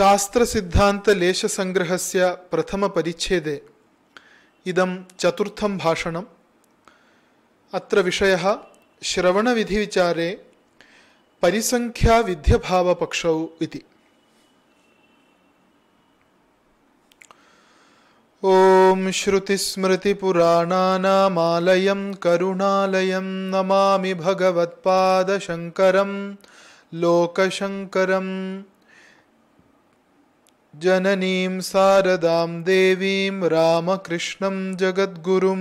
प्रथम प्रथमपरिच्छेदे इदं चतुर्थं भाषणम् अत्र विषयः श्रवणविधिविचारे परिसङ्ख्याविध्यभावपक्षौ इति ॐ श्रुतिस्मृतिपुराणानामालयं करुणालयं नमामि भगवत्पादशङ्करं लोकशङ्करम् जननीं शारदां देवीं रामकृष्णं जगद्गुरुं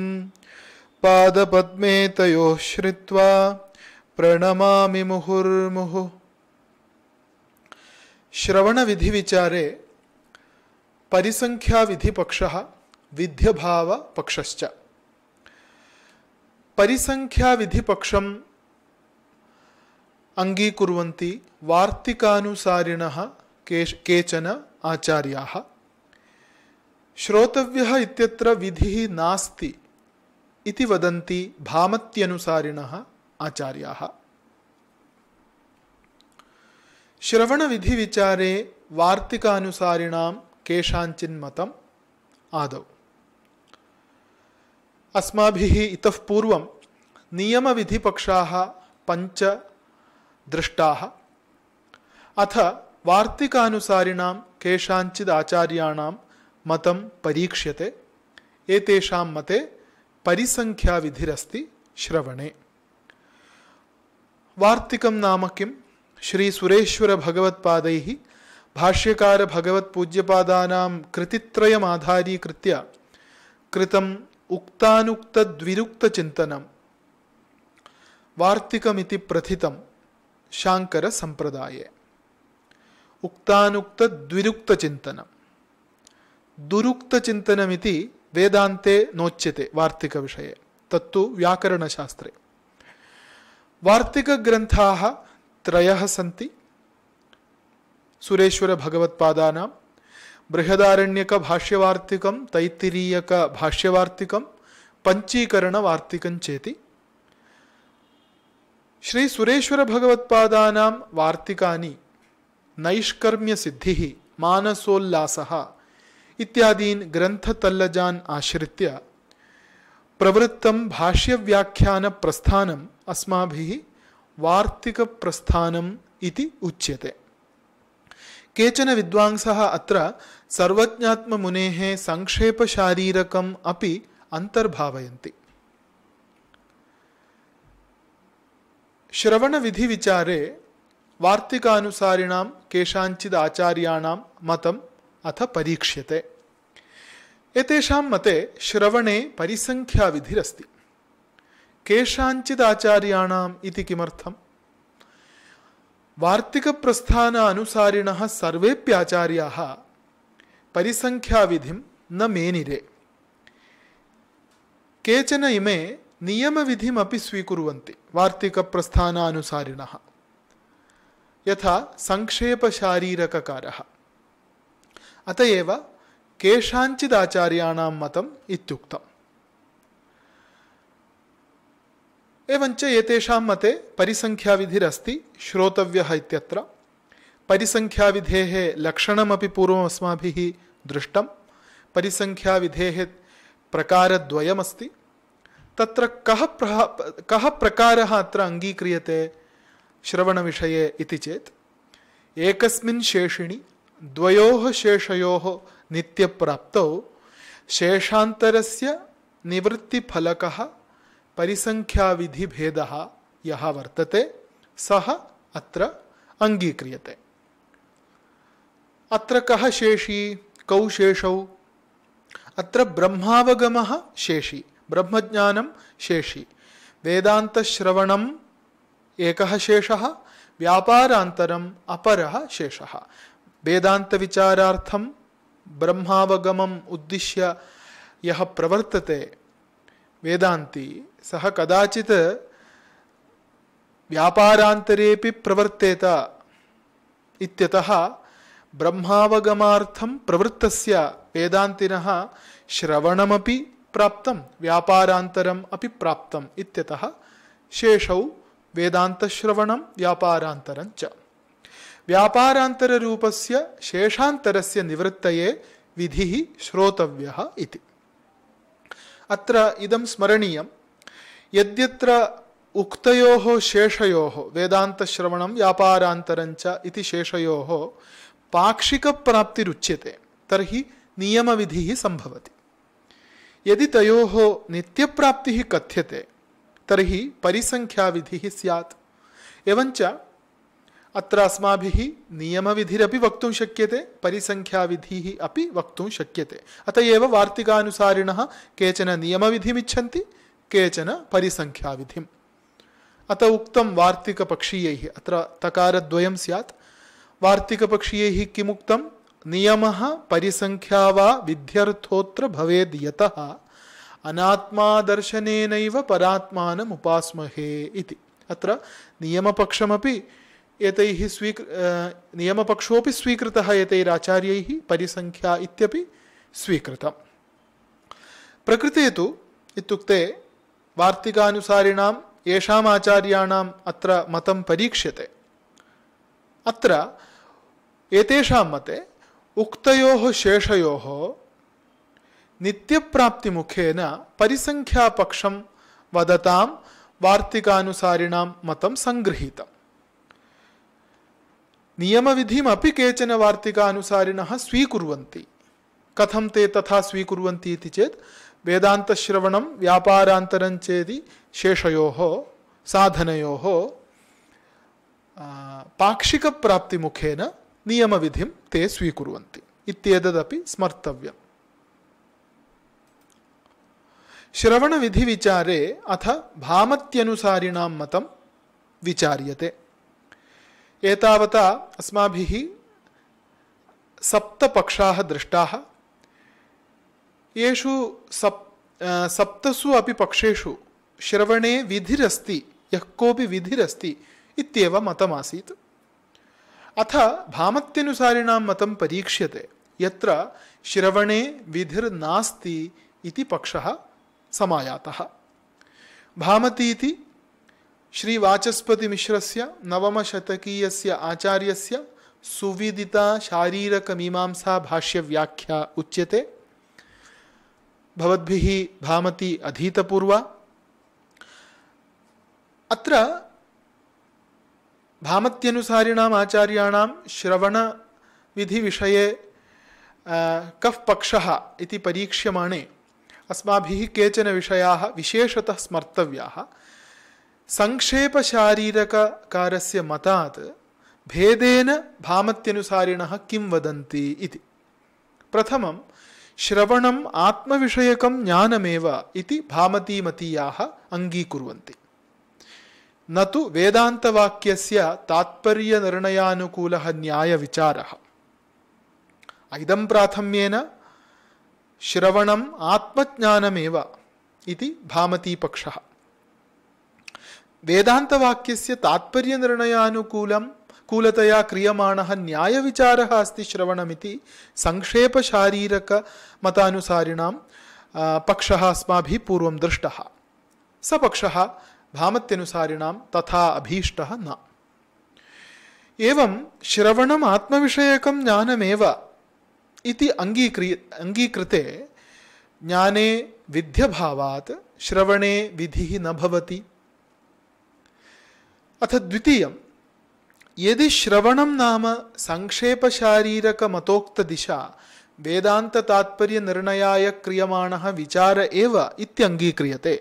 पादपद्मे तयोः श्रित्वा प्रणमामि मुहुर्मुहुः श्रवणविधिविचारे परिसङ्ख्याविधिपक्षः विध्यभावपक्षश्च परिसङ्ख्याविधिपक्षम् अङ्गीकुर्वन्ति वार्तिकानुसारिणः केचन आचार्याः श्रोतव्यः इत्यत्र विधिः नास्ति इति वदन्ति भामत्यनुसारिणः आचार्याः श्रवणविधिविचारे वार्तिकानुसारिणां केषाञ्चिन्मतम् आदौ अस्माभिः इतः पूर्वं नियमविधिपक्षाः पञ्च दृष्टाः अथ വാർത്തികാനുസാരിണാം കേഷാഞ്ചിത് ആചാര്യാണാം മതം പരീക്ഷ്യത്തെ ഏതേഷാം മതേ പരിസംഖ്യാവിധിരസ്തി ശ്രവണേ വാർത്തികം നാമ കിം ശ്രീ സുരേശ്വര ഭഗവത്പാദൈ ഭാഷ്യകാര ഭഗവത് പൂജ്യപാദാനാം കൃതിത്രയമാധാരീകൃത്യ കൃതം ഉക്താനുക്തദ്വിരുക്തചിന്തനം വാർത്തികമിതി പ്രഥിതം ശാങ്കര സമ്പ്രദായേ उक्तानुक्त द्विरुक्त चिंतन दुरुक्त चिंतनमिति वेदान्ते नोच्यते वार्तिकविषये तत्तु व्याकरणशास्त्रे वार्तिकग्रन्थाः त्रयः सन्ति सुरेश्वरभगवत्पादानां बृहदारण्यकभाष्यवार्तिकं तैत्तिरीयकभाष्यवार्तिकं पञ्चीकरणवार्तिकं चेति श्रीसुरेश्वरभगवत्पादानां वार्तिकानि नैष्कर्म्य सिद्धि मानसोल्लास इत्यादीन ग्रंथतल्लजान आश्रित प्रवृत्तम भाष्य व्याख्यान प्रस्थानम अस्माभिः वार्तिक प्रस्थान उच्यते केचन विद्वांस अत्र सर्वज्ञात्म मुने संक्षेप शारीरकम अपि अंतर्भावयन्ति श्रवण विधि विचारे वार्तिकानुसारिणां केषाञ्चिद् आचार्याणां मतम् अथ परीक्ष्यते एतेषां मते श्रवणे परिसङ्ख्याविधिरस्ति केषाञ्चिद् आचार्याणाम् इति किमर्थम् वार्तिकप्रस्थान अनुसारिणः सर्वेऽप्याचार्याः परिसङ्ख्याविधिं न मेनिरे केचन इमे नियमविधिमपि स्वीकुर्वन्ति वार्तिकप्रस्थानानुसारिणः यथा सङ्क्षेपशारीरककारः अत एव केषाञ्चिदाचार्याणां मतम् इत्युक्तम् एवञ्च एतेषां मते परिसङ्ख्याविधिरस्ति श्रोतव्यः इत्यत्र परिसङ्ख्याविधेः लक्षणमपि पूर्वम् अस्माभिः दृष्टं परिसङ्ख्याविधेः प्रकारद्वयमस्ति तत्र कः प्रः कः प्रकारः अत्र अङ्गीक्रियते श्रवणविषये इति चेत् एकस्मिन् शेषिणि द्वयोः शेषयोः नित्यप्राप्तौ शेषान्तरस्य निवृत्तिफलकः परिसङ्ख्याविधिभेदः यः वर्तते सः अत्र अङ्गीक्रियते अत्र कः शेषी कौ शेषौ अत्र ब्रह्मावगमः शेषी ब्रह्मज्ञानं शेषी वेदान्तश्रवणं एकः शेषः अपर शेष शेषः वेदान्तविचारार्थं ब्रह्मावगमम् उद्दिश्य यः प्रवर्तते वेदान्ती सः कदाचित् व्यापारान्तरेपि प्रवर्तेत इत्यतः ब्रह्मावगमार्थं प्रवृत्तस्य वेदान्तिनः श्रवणमपि प्राप्तं व्यापारान्तरम् अपि प्राप्तम् इत्यतः शेषौ वेदान्तश्रवणं व्यापारान्तरञ्च व्यापारान्तररूपस्य शेषान्तरस्य निवृत्तये विधिः श्रोतव्यः इति अत्र इदं स्मरणीयं यद्यत्र उक्तयोः शेषयोः वेदान्तश्रवणं व्यापारान्तरञ्च इति शेषयोः पाक्षिकप्राप्तिरुच्यते तर्हि विधि सम्भवति यदि तयोः नित्यप्राप्तिः कथ्यते तर्हि परिसंख्याविधिः स्यात् एवञ्च अत्र अस्माभिः नियमविधिरपि वक्तुं शक्यते परिसंख्याविधिः अपि वक्तुं शक्यते अत एव वार्तिकानुसारिणः केचन नियमविधिमिच्छन्ति केचन परिसंख्याविधिम् अत उक्तं वार्तिकपक्षीयैः अत्र तकारद्वयं स्यात् वार्तिकपक्षीयैः किमुक्तं नियमः परिसंख्या वा विध्यर्थोऽत्र भवेद् यतः अनात्मा दर्शनेनैव परात्मानम् उपास्महे इति अत्र नियमपक्षमपि एतैः स्वीकृ नियमपक्षोऽपि स्वीकृतः एतैराचार्यैः परिसङ्ख्या इत्यपि स्वीकृतम् प्रकृते तु इत्युक्ते वार्तिकानुसारिणां येषाम् आचार्याणाम् अत्र मतं परीक्ष्यते अत्र एतेषां मते उक्तयोः शेषयोः నిత్యప్రాప్తిముఖేన పరిసంఖ్యాపక్షం వదతాం వార్తికానుసారిణ మతం సంగృహీతం నియమవిధిం అపి కేచన వార్తికానుసారిణ స్వీకుర్వంతి కథం తే తథా స్వీకుర్వంతి ఇది చేత్ వేదాంతశ్రవణం వ్యాపారాంతరం చేది శేషయో సాధనయో పాక్షిక ప్రాప్తిముఖేన నియమవిధిం తే స్వీకుర్వంతి ఇత్యేదపి స్మర్తవ్యం श्रवण विधि विचारे अथ भामत्यनुसारिणां मत विचार्यते एतावता अस्माभिः सप्तपक्षाः दृष्टाः येषु सप् सप्तसु अपि पक्षेषु श्रवणे विधिरस्ति यः कोऽपि विधिरस्ति इत्येव मतमासीत् अथ भामत्यनुसारिणां मतं परीक्ष्यते यत्र श्रवणे विधिर्नास्ति इति पक्षः समायातः भामती इति श्री वाचस्पति मिश्रस्य नवमशतकीयस्य आचार्यस्य सुविदिता शारीरक मीमांसा भाष्य व्याख्या उच्यते भवद्भिः भामती अधीतपूर्वा अत्र भामत्यनुसारिणाम् आचार्याणां श्रवणविधिविषये कः पक्षः इति परीक्ष्यमाणे अस्माभिः केचन विषयाः विशेषतः स्मर्तव्याः संक्षेपशारीरिककारस्य मतात् भेदेन भामत्यनुसारिणः किं वदन्ति इति प्रथमं श्रवणम् आत्मविषयकं ज्ञानमेव इति भामतीमतीयाः अङ्गीकुर्वन्ति न तु वेदान्तवाक्यस्य तात्पर्यनिर्णयानुकूलः न्यायविचारः इदं प्राथम्येन श्रवणम् आत्मज्ञानमेव इति भामतीपक्षः वेदान्तवाक्यस्य तात्पर्यनिर्णयानुकूलं कूलतया क्रियमाणः न्यायविचारः अस्ति श्रवणमिति संक्षेपशारीरिकमतानुसारिणां पक्षः अस्माभिः पूर्वं दृष्टः स पक्षः भामत्यनुसारिणां तथा अभीष्टः न एवं श्रवणम् आत्मविषयकं ज्ञानमेव इति अंगीक्रिय अंगीकृते ज्ञाने विध्यभावात् श्रवणे विधि न भवति अथ द्वितीय यदि श्रवण नाम मतोक्त दिशा वेदांत तात्पर्य निर्णयाय क्रियमाण विचार एव इत्यंगीक्रियते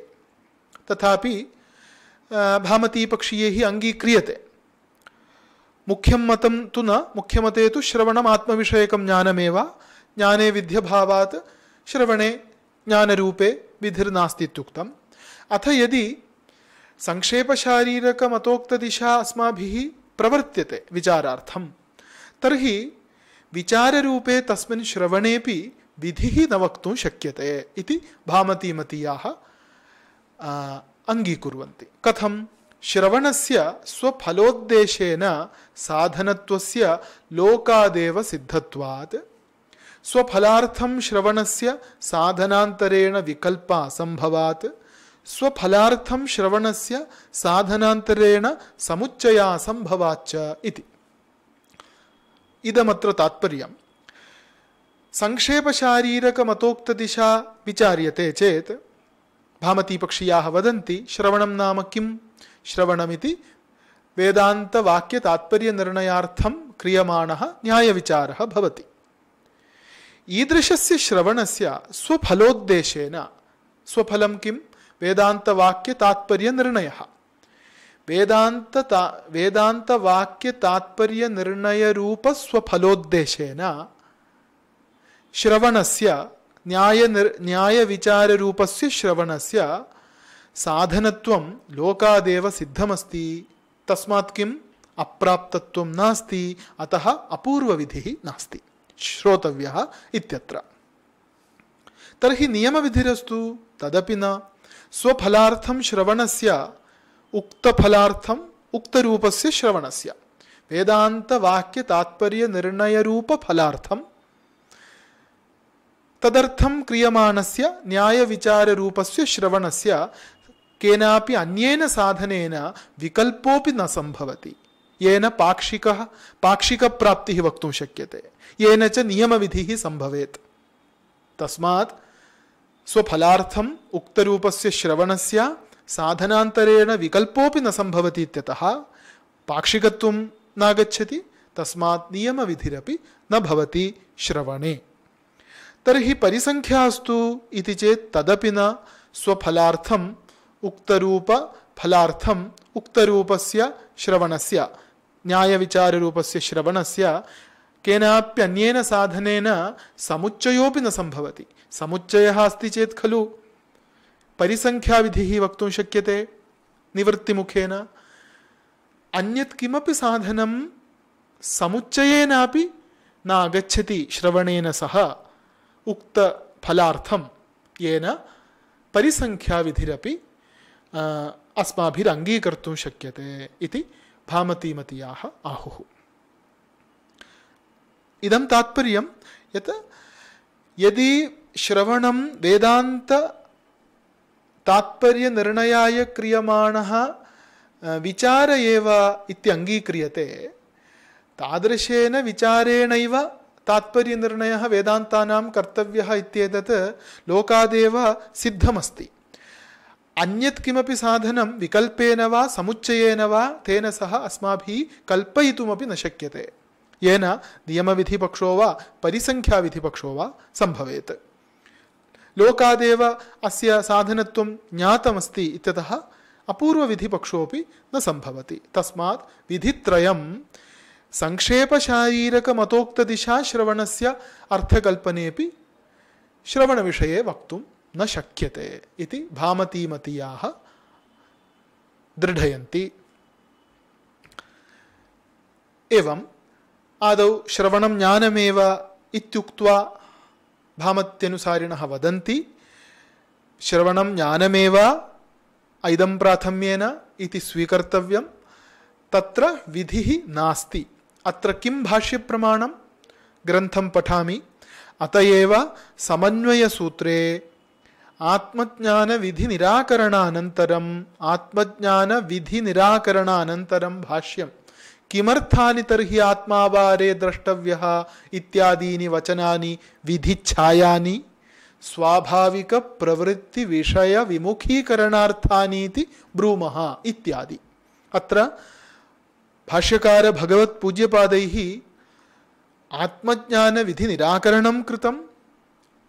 तथापि भामतीपक्षीयैः अंगीक्रियते मुख्यम मतं तु न मुख्यमते तो श्रवण आत्म विषयक ज्ञानमेव ज्ञाने विध्यभावात् श्रवणे ज्ञानरूपे विधिर्नास्तीत्युक्तम् अथ यदि संक्षेपशारीरकमतोक्तदिशा अस्माभिः प्रवर्त्यते विचारार्थं तर्हि विचाररूपे तस्मिन् श्रवणेपि विधिः न वक्तुं शक्यते इति भामतीमतीयाः अङ्गीकुर्वन्ति कथम् ಶ್ರವಣಸ್ಯ ಸ್ವಫಲೋದ್ದೇಶೇನ ಸಾಧನತ್ವಸ್ಯ ಲೋಕಾದೇವ ಸಿದ್ಧತ್ವಾತ್ ಸ್ವಫಲಾರ್ಥಂ ಶ್ರವಣಸ್ಯ ಸಾಧನಾಂತರೇಣ ವಿಕಲ್ಪ ಅಸಂಭವಾತ್ ಸ್ವಫಲಾರ್ಥಂ ಶ್ರವಣಸ್ಯ ಸಾಧನಾಂತರೇಣ ಸಮುಚ್ಚಯ ಅಸಂಭವಾಚ್ಚ ಇತಿ ಇದಮತ್ರ ತಾತ್ಪರ್ಯಂ ಸಂಕ್ಷೇಪ ಶಾರೀರಕ ಮತೋಕ್ತ ದಿಶಾ ವಿಚಾರ್ಯತೆ ಚೇತ್ ಭಾಮತೀಪಕ್ಷೀಯಾ ವದಂತಿ ಶ್ರವಣಂ ನಾಮ ಕಿಂ श्रवणमिति वेदांत वाक्य तात्पर्य निर्णयार्थम क्रियमाण न्याय विचार भवति ईदृशस्य श्रवणस्य स्वफलोद्देशेन स्वफलं किं वेदान्तवाक्य तात्पर्य निर्णयः वेदांत वेदांत वाक्य तात्पर्य निर्णय रूप स्वफलोद्देशेन श्रवणस्य न्याय न्याय विचार रूपस्य श्रवणस्य साधनत्वं लोकादेव सिद्धमस्ति तस्मात् किम् अप्राप्तत्वं नास्ति अतः अपूर्वविधिः नास्ति श्रोतव्यः इत्यत्र तर्हि नियमविधिरस्तु तदपि न स्वफलार्थं श्रवणस्य उक्तफलार्थम् उक्तरूपस्य श्रवणस्य वेदान्तवाक्यतात्पर्यनिर्णयरूपफलार्थं तदर्थं क्रियमाणस्य न्यायविचाररूपस्य श्रवणस्य केनापि अन्येन साधनेन विकल्पोपि न संभवति येन पाक्षिकः पाक्षिकप्राप्तिः वक्तुं शक्यते येन च नियमविधिः सम्भवेत् तस्मात् स्वफलार्थम् उक्तरूपस्य श्रवणस्य साधनान्तरेण विकल्पोपि न सम्भवति इत्यतः पाक्षिकत्वं नागच्छति तस्मात् नियमविधिरपि न भवति श्रवणे तर्हि परिसङ्ख्यास्तु इति चेत् तदपि न स्वफलार्थं उक्तरूप फलार्थम उक्तरूपस्य श्रवणस्य न्यायविचाररूपस्य श्रवणस्य केनाप्यन्येन साधनेन समुच्चयोऽपि न सम्भवति समुच्चयः अस्ति चेत् खलु परिसङ्ख्याविधिः वक्तुं शक्यते मुखेन अन्यत् किमपि साधनं समुच्चयेनापि न आगच्छति श्रवणेन सह उक्तफलार्थं येन परिसङ्ख्याविधिरपि अस्माभिरङ्गीकर्तुं शक्यते इति भामतीमतीयाः आहुः इदं तात्पर्यं यत् यदि श्रवणं वेदान्त तात्पर्यनिर्णयाय क्रियमाणः विचार एव इति अङ्गीक्रियते तादृशेन विचारेणैव तात्पर्यनिर्णयः वेदान्तानां कर्तव्यः इत्येतत् लोकादेव सिद्धमस्ति अन्यत् किमपि साधनं विकल्पेन वा समुच्चयेन वा तेन सह अस्माभिः कल्पयितुमपि न शक्यते येन नियमविधिपक्षो वा परिसङ्ख्याविधिपक्षो वा सम्भवेत् लोकादेव अस्य साधनत्वं ज्ञातमस्ति इत्यतः अपूर्वविधिपक्षोऽपि न सम्भवति तस्मात् विधित्रयं सङ्क्षेपशारीरकमतोक्तदिशा श्रवणस्य अर्थकल्पनेऽपि श्रवणविषये वक्तुं न शक्यते इति भामतीमतीयाः दृढयन्ति एवम् आदौ श्रवणं ज्ञानमेव इत्युक्त्वा भामत्यनुसारिणः वदन्ति श्रवणं ज्ञानमेव ऐदं प्राथम्येन इति स्वीकर्तव्यं तत्र विधिः नास्ति अत्र किं भाष्यप्रमाणं ग्रन्थं पठामि अत एव समन्वयसूत्रे ఆత్మజ్ఞాన విధి నిరాకరణానంతరం ఆత్మజ్ఞాన విధి నిరాకరణానంతరం భాష్యం కిమర్థాని తర్హి ఆత్మావారే ద్రష్టవ్య ఇత్యాదీని వచనాని విధి ఛాయాని స్వాభావిక ప్రవృత్తి విషయ విముఖీకరణార్థానీతి బ్రూమః ఇత్యాది అత్ర భాష్యకార భగవత్ పూజ్యపాదైః ఆత్మజ్ఞాన విధి నిరాకరణం కృతం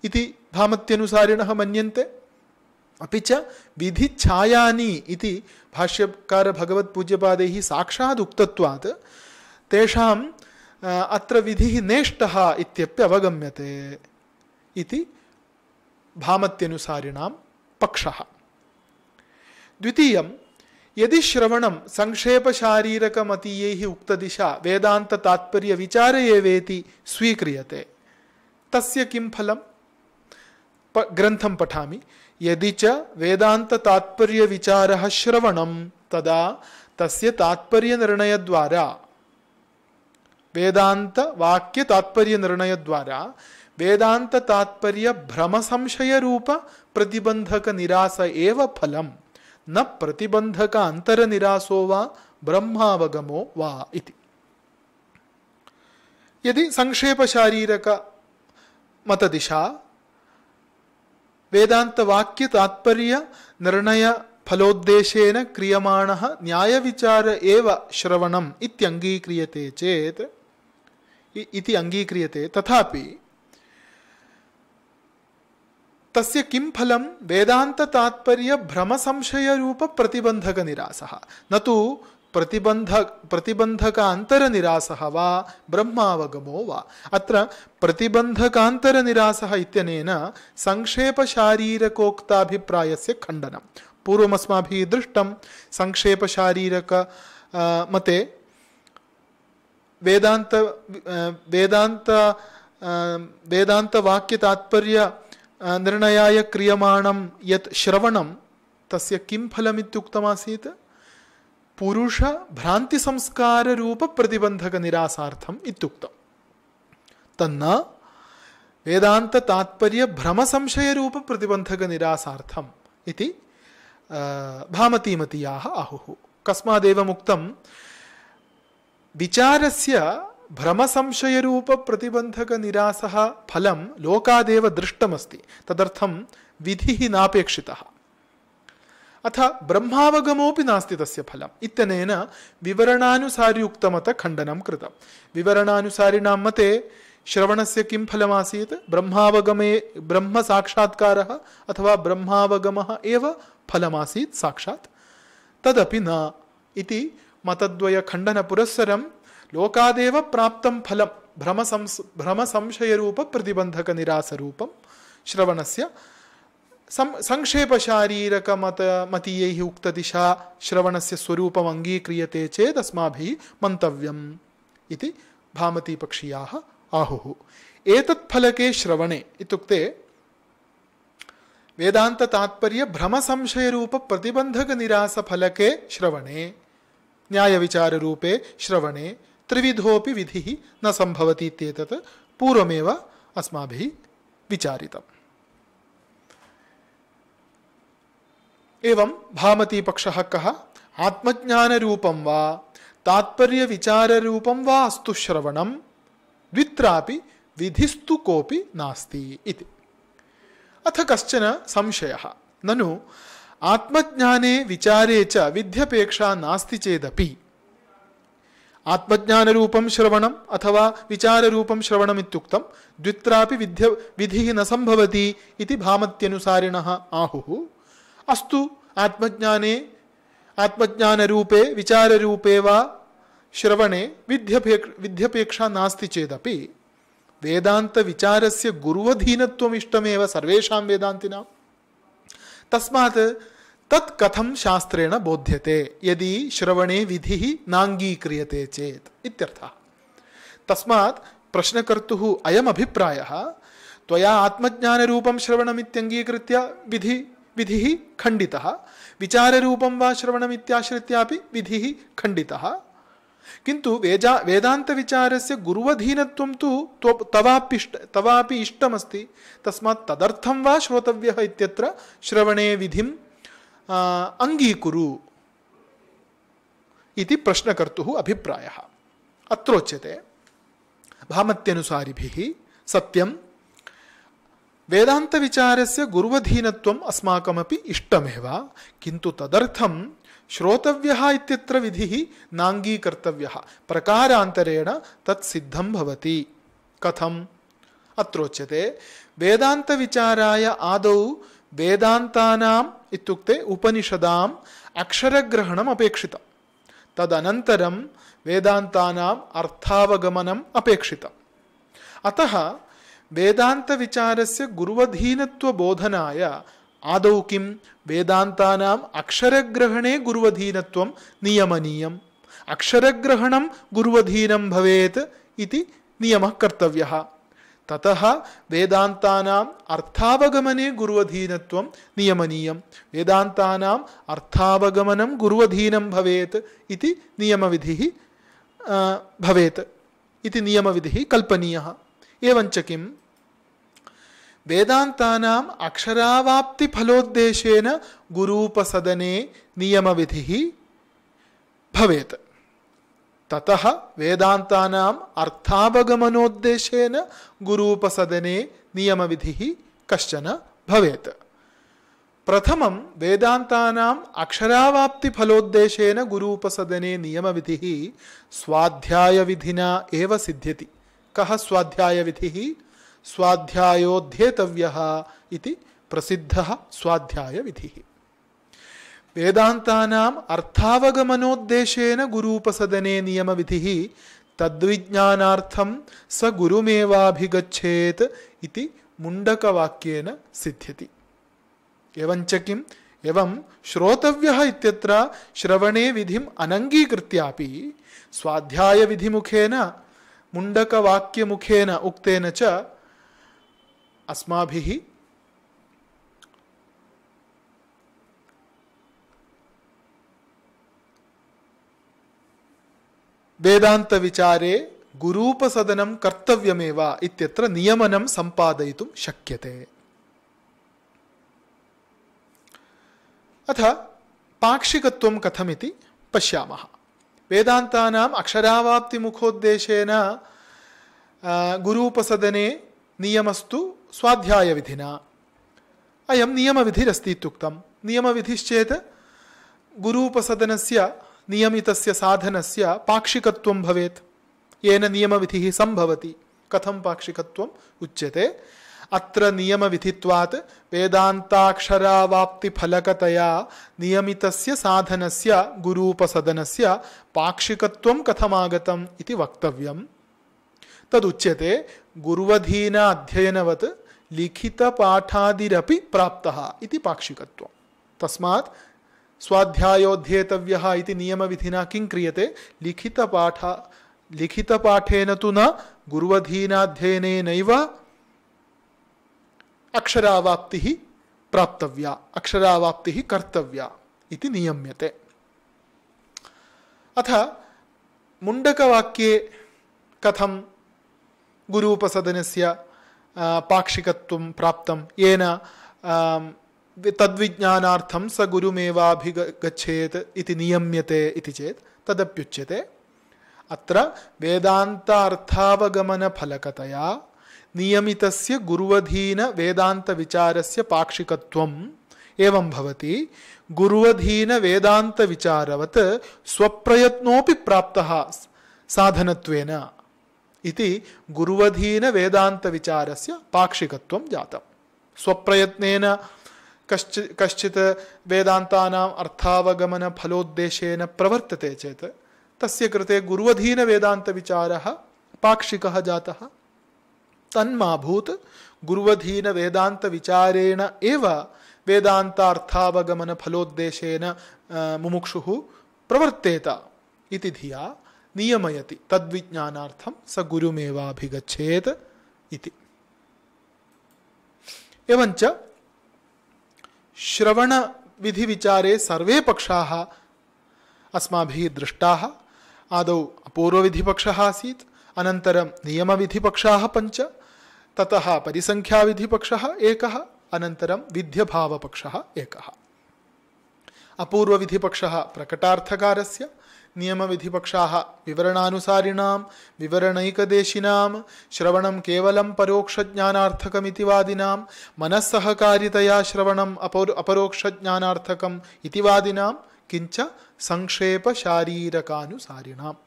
ఇది भामत्यनुसारिणः मन्यन्ते अपि च विधिच्छायानि इति भाष्यकारभगवत्पूज्यपादैः साक्षात् उक्तत्वात् तेषाम् अत्र विधि नेष्टः इत्यपि अवगम्यते इति भामत्यनुसारिणां पक्षः द्वितीयं यदि श्रवणं संक्षेपशारीरकमतीयैः उक्तदिशा वेदान्ततात्पर्यविचार एवेति स्वीक्रियते तस्य किं फलम् ग्रंथम पठामि यदि च वेदांत तात्पर्य विचार श्रवणम तदा तस्य तात्पर्य निर्णय द्वारा वेदांत वाक्य तात्पर्य निर्णय द्वारा वेदांत तात्पर्य भ्रम संशय रूप प्रतिबंधक निराश एव फलम न प्रतिबंधक अंतर निराशो वा ब्रह्मावगमो वा इति यदि संक्षेप शारीरक मतदिशा వేదాంత వాక్య తాత్పర్య నిర్ణయ ఫలోద్దేశేన క్రియమాణ న్యాయ విచార ఏవ శ్రవణం ఇది అంగీక్రియతే చేత్ ఇది అంగీక్రియతే తథాపి తస్య కిం ఫలం వేదాంత తాత్పర్య భ్రమ సంశయ రూప ప్రతిబంధక నిరాస నతు प्रतिबन्धक प्रतिबन्धकान्तरनिरासः वा ब्रह्मावगमो वा अत्र प्रतिबन्धकान्तरनिरासः इत्यनेन संक्षेपशारीरिकोक्ताभिप्रायस्य खण्डनं पूर्वमस्माभिः दृष्टं संक्षेपशारीरिकमते वेदान्त वेदान्तवाक्यतात्पर्य निर्णयाय क्रियमाणं यत् श्रवणं तस्य किं फलमित्युक्तमासीत् पुरुष भ्रांति संस्कार रूप प्रतिबंधक निरासार्थम इत्युक्तम तन्ना वेदांत तात्पर्य भ्रम संशय रूप प्रतिबंधक निरासार्थम इति भामतीमतीयाः आहुः कस्मादेवम् उक्तं विचारस्य प्रतिबंधक प्रतिबन्धकनिरासः फलं लोकादेव दृष्टमस्ति तदर्थं विधिः नापेक्षितः अथ ब्रह्मावगमोऽपि नास्ति तस्य फलम् इत्यनेन विवरणानुसारि उक्तमतखण्डनं कृतं विवरणानुसारिणां मते श्रवणस्य किं फलमासीत् ब्रह्मावगमे ब्रह्मसाक्षात्कारः अथवा ब्रह्मावगमः एव फलमासीत् साक्षात् तदपि न इति मतद्वयखण्डनपुरस्सरं लोकादेव प्राप्तं फलं भ्रमसं भ्रमसंशयरूपप्रतिबन्धकनिरासरूपं श्रवणस्य संक्षेपशारीरकमत मतीयैः उक्तदिशा श्रवणस्य स्वरूपम् अङ्गीक्रियते चेत् अस्माभिः मन्तव्यम् इति भामतीपक्षीयाः आहुः एतत्फलके श्रवणे भ्रम संशय इत्युक्ते वेदान्ततात्पर्यभ्रमसंशयरूपप्रतिबन्धकनिरासफलके श्रवणे न्यायविचाररूपे श्रवणे त्रिविधोऽपि विधिः न संभवती इत्येतत् पूर्वमेव अस्माभिः विचारितम् एवं भामती पक्षः कः आत्मज्ञानरूपं वा तात्पर्यविचाररूपं वा श्रवणं द्वित्रापि विधिस्तु कोऽपि नास्ति इति अथ कश्चन संशयः ननु आत्मज्ञाने विचारे च विध्यपेक्षा नास्ति चेदपि आत्मज्ञानरूपं श्रवणम् अथवा विचाररूपं श्रवणम् इत्युक्तं द्वित्रापि विध्य विधिः न सम्भवति इति भामत्यनुसारिणः आहुः अस्तु आत्मज्ञाने आत्मज्ञान रूपे विचार रूपे वा श्रवणे विध्यपेक्ष विध्यपेक्षा नास्ति चेदपि वेदांत विचार से इष्टमेव सर्वेषां वेदांतिना तस्मात् तत् कथं शास्त्रेण बोध्यते यदि श्रवणे विधि नांगीक्रियते चेत् इत्यर्थः तस्मात् प्रश्नकर्तुः अयम् अभिप्रायः त्वया आत्मज्ञानरूपं श्रवणमित्यङ्गीकृत्य विधि विधि खंडित विचार रूप श्रवण श्रवणमित्याश्रित्यापि विधि खंडित किंतु वेजा विचार से तु तो तवापिष्ट तवापि इष्टमस्त तस्मा तदर्थं वा श्रोतव्यः श्रवणे विधि अङ्गीकुरु इति प्रश्नकर्तुः अभिप्रायः अत्रोच्यते भामत्यनुसारिभिः सत्यं वेदान्तविचारस्य गुरुवधीनत्वम् अस्माकमपि इष्टमेव किन्तु तदर्थं श्रोतव्यः इत्यत्र विधिः नाङ्गीकर्तव्यः प्रकारान्तरेण तत् सिद्धं भवति कथम् अत्रोच्यते वेदान्तविचाराय आदौ वेदान्तानाम् इत्युक्ते उपनिषदाम् अक्षरग्रहणम् अपेक्षितं तदनन्तरं वेदान्तानाम् अर्थावगमनम् अपेक्षितम् अतः വേദാന്ത വിചാരസ്യ ഗുരുവധീനത്വ ബോധനായ ആദൗ കിം വേദാന്താനാം അക്ഷരഗ്രഹണേ ഗുരുവധീനത്വം നിയമനീയം അക്ഷരഗ്രഹണം ഗുരുവധീനം ഭവേത് ഇതി നിയമ കർത്തവ്യ തത വേദാന്താനാം അർത്ഥാവഗമനെ ഗുരുവധീനത്വം നിയമനീയം വേദാന്താനാം അർത്ഥാവഗമനം ഗുരുവധീനം ഭവേത് ഇതി നിയമവിധി ഭവേത് ഇതി നിയമവിധി കൽപ്പനീയ एवञ्च किं वेदान्तानाम् अक्षरावाप्तिफलोद्देशेन गुरूपसदने नियमविधिः भवेत् ततः वेदान्तानाम् अर्थावगमनोद्देशेन गुरूपसदने नियमविधिः कश्चन भवेत् പ്രഥമം വേദാന്താനാം അക്ഷരാവാപ്തി ഫലോദ്ദേശേന नियमविधिः നിയമവിധി സ്വാധ്യായവിധിന ഏവ സിദ്ധ്യതി कः स्वाध्यायविधिः स्वाध्यायोध्येतव्यः इति प्रसिद्धः स्वाध्यायविधिः वेदान्तानाम् अर्थावगमनोद्देशेन गुरूपसदने नियमविधिः तद्विज्ञानार्थं स गुरुमेवाभिगच्छेत् इति मुण्डकवाक्येन सिद्ध्यति एवञ्च किम् एवं श्रोतव्यः इत्यत्र श्रवणे विधिम् अनङ्गीकृत्यापि स्वाध्यायविधिमुखेन मुण्डकवाक्यमुखेन उक्तेन च अस्माभिः वेदांत विचारे गुरूपसदनं कर्तव्यमेव इत्यत्र नियमनं सम्पादयितुं शक्यते अथ पाक्षिकत्वं कथमिति पश्यामः ವೇದಾಂತಾನಾಂ ಅಕ್ಷರಾವಾಪ್ತಿ ಮುಖೋದ್ದೇಶೇನ ಗುರುಪಸದನೆ ನಿಯಮಸ್ತು ಸ್ವಾಧ್ಯಾಯ ವಿಧಿನ ಅಯಂ ನಿಯಮ ನಿಯಮವಿಧಿರಸ್ತಿ ಇತ್ಯುಕ್ತಂ ವಿಧಿಶ್ಚೇತ್ ಗುರೂಪಸದನಸ್ಯ ನಿಯಮಿತಸ್ಯ ಸಾಧನಸ್ಯ ಪಾಕ್ಷಿಕತ್ವಂ ಭವೇತ್ ಏನ ನಿಯಮ ವಿಧಿ ಸಂಭವತಿ ಕಥಂ ಪಾಕ್ಷಿಕತ್ವಂ ಉಚ್ಯತೆ අත්‍ර නියම විධිත්වාත වේදාන්තාක්ෂරාවාප්ති ඵලකතයා નિયમિતස්ය සාධනස්ය ගුරුූපසදනස්ය පාක්ෂිකත්වම් කතමාගතම් इति වක්තව්‍යම් තදුච්‍යතේ ගුරුවධීන අධ්‍යයනවත ලිඛිත පාඨාදිරපි પ્રાપ્તහ इति පාක්ෂිකත්වම් තස්මාත් ස්වාධ්‍යායෝධ්‍යේතව්‍යහ इति නියම විධිනා කිං ක්‍රියතේ ලිඛිත පාඨා ලිඛිත පාඨේන තුන ගුරුවධීනාධ්‍යයනේනෛව അക്ഷരാവാപ്തി പ്രാപ്തവ്യ അക്ഷരാവാപ്തി കർത്തവ്യ ഇതി നിയമ്യത്തെ അഥ മുണ്ടകവാക്യേ കഥം ഗുരുപസദനസ്യ പാക്ഷികത്വം പ്രാപ്തം യേന തദ്വിജ്ഞാനാർത്ഥം സ ഗുരുമേവാഭിഗച്ഛേത് ഇതി നിയമ്യത്തെ ഇതി ചേത് തദപ്യുച്യത്തെ അത്ര വേദാന്താർത്ഥാവഗമനഫലകതയാ नियमितस्य गुरुवधीन वेदांत विचारस्य पाक्षिकत्वम एवं भवति गुरुवधीन वेदांत विचारवत स्वप्रयत्नोपि प्राप्तः साधनत्वेन इति गुरुवधीन वेदांत विचारस्य पाक्षिकत्वं जातम् स्वप्रयत्नेन कश्चि कश्चित् वेदान्तानाम् अर्थावगमनफलोद्देशेन प्रवर्तते चेत् तस्य कृते गुरुवधीन गुरुवधीनवेदान्तविचारः पाक्षिकः जातः तन्माभूत गुरुवधीन वेदांत विचारेण एव वेदांतार्थावगमन फलोद्देशेन मुमुक्षुः प्रवर्तेत इति धिया नियमयति तद्विज्ञानार्थं स गुरुमेवाभिगछेत इति एवञ्च श्रवण विधि विचारे सर्वे पक्षाः अस्माभिः दृष्टाः आदौ अपूर्वविधिपक्षः आसीत् अनन्तरं नियमविधिपक्षाः पञ्च ततः परिसङ्ख्याविधिपक्षः एकः अनन्तरं विध्यभावपक्षः एकः अपूर्वविधिपक्षः प्रकटार्थकारस्य नियमविधिपक्षाः विवरणानुसारिणां विवरणैकदेशिनां श्रवणं केवलं परोक्षज्ञानार्थकमिति वादिनां मनःसहकारितया श्रवणम् अपो अपरोक्षज्ञानार्थकम् इति वादिनां किञ्च संक्षेपशारीरकानुसारिणाम्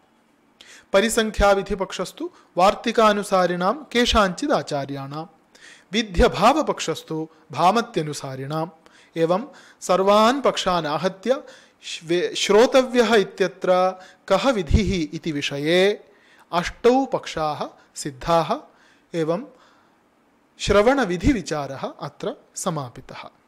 परिसंख्या परिसंख्याविधिपक्षस्तु वार्तिकानुसारिणां केषाञ्चिदाचार्याणां विध्यभावपक्षस्तु भामत्यनुसारिणाम् एवं सर्वान् पक्षान् आहत्य श्रोतव्यः इत्यत्र कः विधिः इति विषये अष्टौ पक्षाः सिद्धाः एवं श्रवणविधिविचारः अत्र समापितः